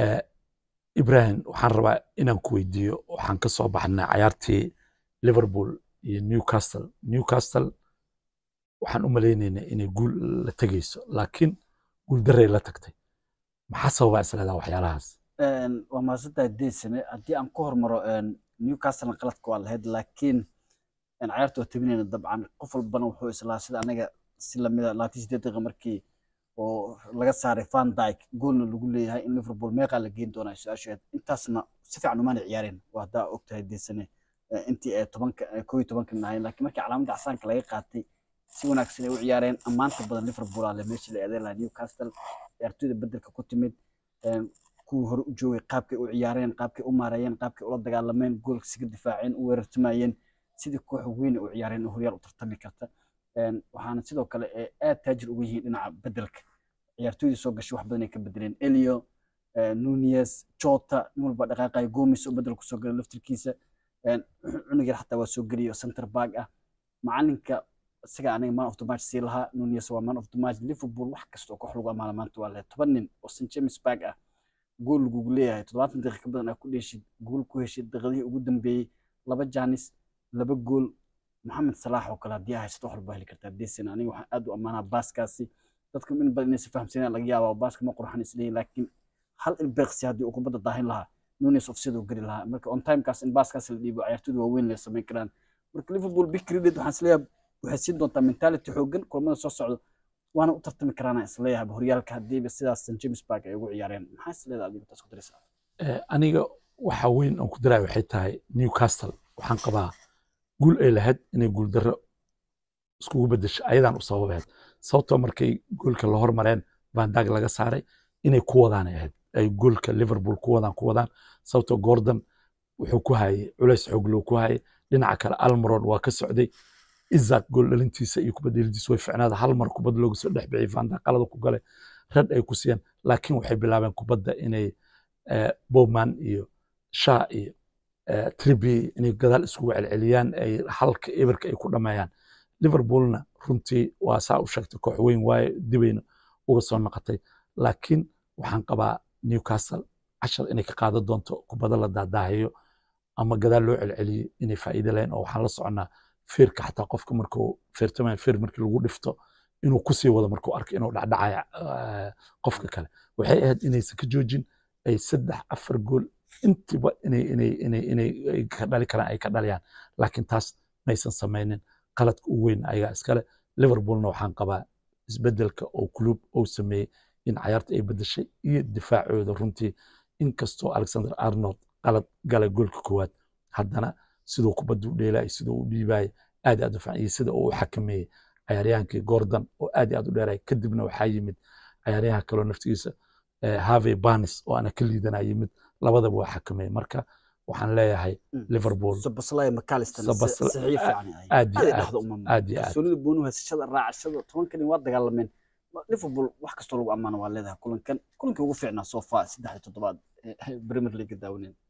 Eh, ibrahim waxaan rabaa inaan ku weydiiyo waxaan ka soo baxnay cayaartii liverpool iyo newcastle newcastle waxaan u malaynaynaa inay guul la tegayso laakiin guuldaray la tagtay maxaa sababaa isleedaa waxyaalahaas waa mahadsantahay daysane haddii aan ku hormaro newcastle qaladka waa lahayd laakiin cayaarta waa tabinayna dabcan qof walbana wuxuu islaa sida anaga si lamida labaatan sideed daqiiqa markii oo laga saaray Van Dijk goolna lagu leeyahay in Liverpool meeqaa la geyn doona su'aasheed intaasna si fiican umaana ciyaareen waa daa ogtahay deesane eh, intii ay 10ka 11 nahay laakiin markii calaamada casaanka laga qaatay si wanaagsan ay u ciyaareen ammaanta badan Liverpool la meeshii la eeday Newcastle ciyaartoyda beddelka ku timid eh, kuwa hore u joogay qaabkay u ciyaareen qaabkay u maareeyeen qaabkay ula dagaalameen goolka siga difaaceen u weerartamayeen sidii koox weyn u ciyaareen horyaal u tartami karta waxaana sidoo kale eh, aad taajir ugu yihiin dhinaca bedelka ciyaartooydii soo gashay wax badan ka bedeleen elio eh, nunez jota nin walba dhaqaaqaya gomis oo bedelku soo galay laftirkiisa cunug yar xataa waa soo geliyo center back ah macalinka isaga aniga man of the match sii lahaa nunez waa man of the match liverpool wax kasta oo koox lagu amaala ah maanta waa lehe toban nin oo st james back ah gool lagugu leeyahay toddobaatan daqiiqa badan aa ku dheeshid gool ku heshid daqiiqadihii ugu dambeeyey laba janis laba gool maxamed salaax oo kale haddii haysato wax walba heli kartaa desan aniga waxaan aad u ammaanaa baaskaasi dadka in badan inay isfahamsanayaan laga yaabaa baaska ma qurxan isleeyihin laakiin hal ilbeeqsi haddii uu kubadda daahin lahaa nunes of geli lahaa marka on timekaas in baaskaas la dhiibo ciyaartoyda waaweyn lay samayn karaan marka liverpool big credit waxaan isleeyahay waxay siin doontaa mentality xooggan kulamada soo socda waana u tartami karaana isleeyahay horyaalka haddiiba sidaas st james park ay ugu ciyaareen maxaa isleedahay adiga taas ku daraysaa eh, aniga waxa weyn aan ku daraay waxay tahay newcastle waxaan qabaa guul ay lahayd inay guuldaro iskugu bedesho ayadaan u sababeed sababtoo markay goolka la hormareen bandag laga saaray inay ku wadaan ahayd ay goolka liverpool ku wadaan ku wadaan sababtoo gordon wuxuu ku hayey culays xooglow ku hayey dhinaca kale almaron waa ka socday izak gool dhalintiisa iyo kubadelidiisa way ficnaada hal mar kubad looga soo dhex bixiyey vandag qalada ku gale rad ay ku siiyeen laakiin waxay bilaabeen kubadda inay eh, bowman iyo shaa iyo Eh, triby inay gadaal iskugu celceliyaan ay halka ibirka ay ku dhammeeyaan liverpoolna runtii waa saa u sheegtay koox weyn waaye dibayna uga soo noqotay laakiin waxaan qabaa newcastle cashar inay ka qaadan doonto kubada la daadaahayo ama gadaal loo celceliyey inay faa'iido lahayn oo waxaan la soconnaa feerka xataa qofka markuu feertamaan feer markii lagu dhifto inuu kusii wado markuu arko inuu dhacdhacaya eh, qofka kale waxay ahayd inaysan ka joojin ay saddex afar gool intiba inay ka dhali karaan ay ka dhalayaan laakiin taas maysan samaynin qaladka u weyn ayagaa iskale liverpoolna waxaan qabaa isbedelka oo club ou sameeyey in cayaarta ay bedeshay iyo difaacooda runtii inkastoo alexander arnold qalad galay goolka koowaad haddana siduu kubaddu dheelaya siduu u dhiibaya aad aad ufiican iyo sida uu u xakameeyey cayaaryahaankii gordon oo aad aad u dheeraya kadibna waxaa yimid cayaaryaha kaloo naftigiisa eh, harvey barnes oo ana ka liidanaya yimid labadaba waa xakameeye marka waxaan leeyahay hmm. liverpool aad iyo aad buunuhu hesashada raacashada tobankan waa dagaalameen liverpool wax kastoo lagu ammaano waa leedahay kulankan kulankii ugu fiicnaa soo faa saddex toddobaad premier league daawaneen